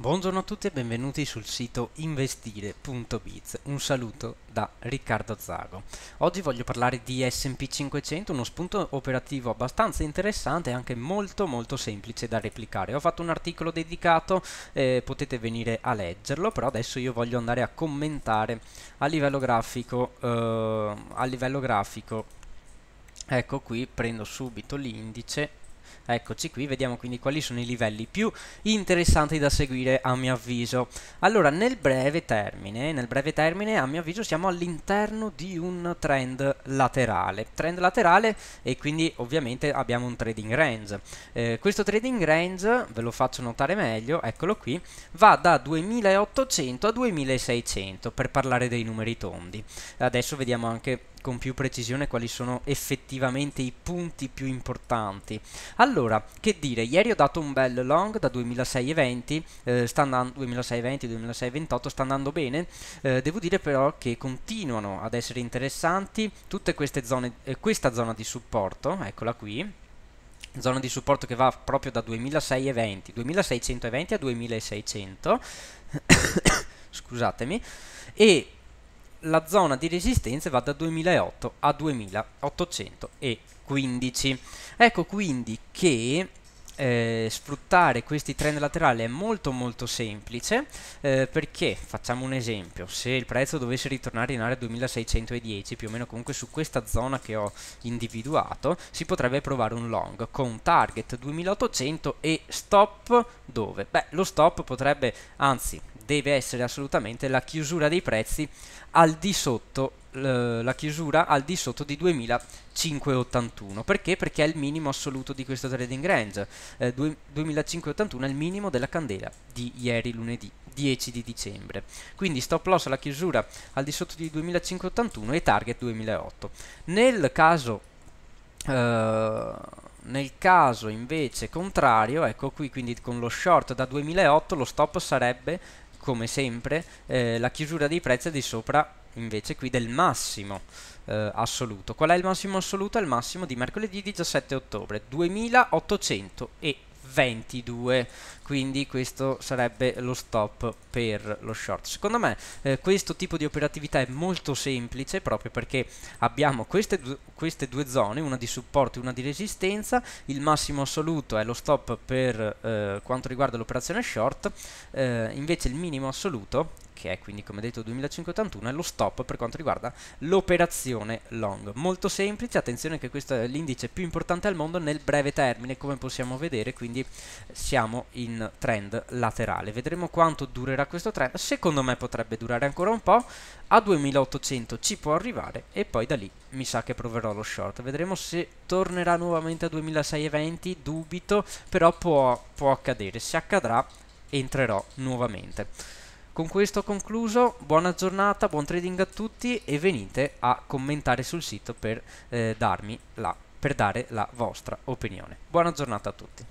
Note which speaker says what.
Speaker 1: Buongiorno a tutti e benvenuti sul sito investire.biz. Un saluto da Riccardo Zago. Oggi voglio parlare di S&P 500, uno spunto operativo abbastanza interessante e anche molto molto semplice da replicare. Ho fatto un articolo dedicato, eh, potete venire a leggerlo, però adesso io voglio andare a commentare a livello grafico, eh, a livello grafico ecco qui prendo subito l'indice Eccoci qui, vediamo quindi quali sono i livelli più interessanti da seguire a mio avviso. Allora, nel breve termine, nel breve termine a mio avviso siamo all'interno di un trend laterale. Trend laterale e quindi ovviamente abbiamo un trading range. Eh, questo trading range, ve lo faccio notare meglio, eccolo qui, va da 2800 a 2600 per parlare dei numeri tondi. Adesso vediamo anche con più precisione quali sono effettivamente i punti più importanti. Allora, che dire, ieri ho dato un bel long da 2620, eh, sta andando 2620-2628 sta andando bene, eh, devo dire però che continuano ad essere interessanti tutte queste zone, eh, questa zona di supporto, eccola qui, zona di supporto che va proprio da 2620, 2620 a 2600, scusatemi, e la zona di resistenza va da 2008 a 2815. Ecco quindi che eh, sfruttare questi trend laterali è molto molto semplice eh, perché facciamo un esempio se il prezzo dovesse ritornare in area 2610 più o meno comunque su questa zona che ho individuato si potrebbe provare un long con target 2800 e stop dove? beh lo stop potrebbe anzi deve essere assolutamente la chiusura dei prezzi al di sotto la chiusura al di sotto di 2581 perché? perché è il minimo assoluto di questo trading range eh, 2581 è il minimo della candela di ieri lunedì 10 di dicembre quindi stop loss alla chiusura al di sotto di 2581 e target 2008 nel caso eh, nel caso invece contrario ecco qui quindi con lo short da 2008 lo stop sarebbe come sempre eh, la chiusura dei prezzi è di sopra invece qui del massimo eh, assoluto. Qual è il massimo assoluto? È il massimo di mercoledì 17 ottobre 2800 e 22 quindi questo sarebbe lo stop per lo short secondo me eh, questo tipo di operatività è molto semplice proprio perché abbiamo queste, du queste due zone una di supporto e una di resistenza il massimo assoluto è lo stop per eh, quanto riguarda l'operazione short eh, invece il minimo assoluto che è quindi come detto 2581 è lo stop per quanto riguarda l'operazione long. Molto semplice, attenzione che questo è l'indice più importante al mondo nel breve termine come possiamo vedere quindi siamo in trend laterale. Vedremo quanto durerà questo trend, secondo me potrebbe durare ancora un po', a 2800 ci può arrivare e poi da lì mi sa che proverò lo short. Vedremo se tornerà nuovamente a 2620, dubito, però può, può accadere. Se accadrà entrerò nuovamente con questo ho concluso, buona giornata, buon trading a tutti e venite a commentare sul sito per, eh, darmi la, per dare la vostra opinione. Buona giornata a tutti.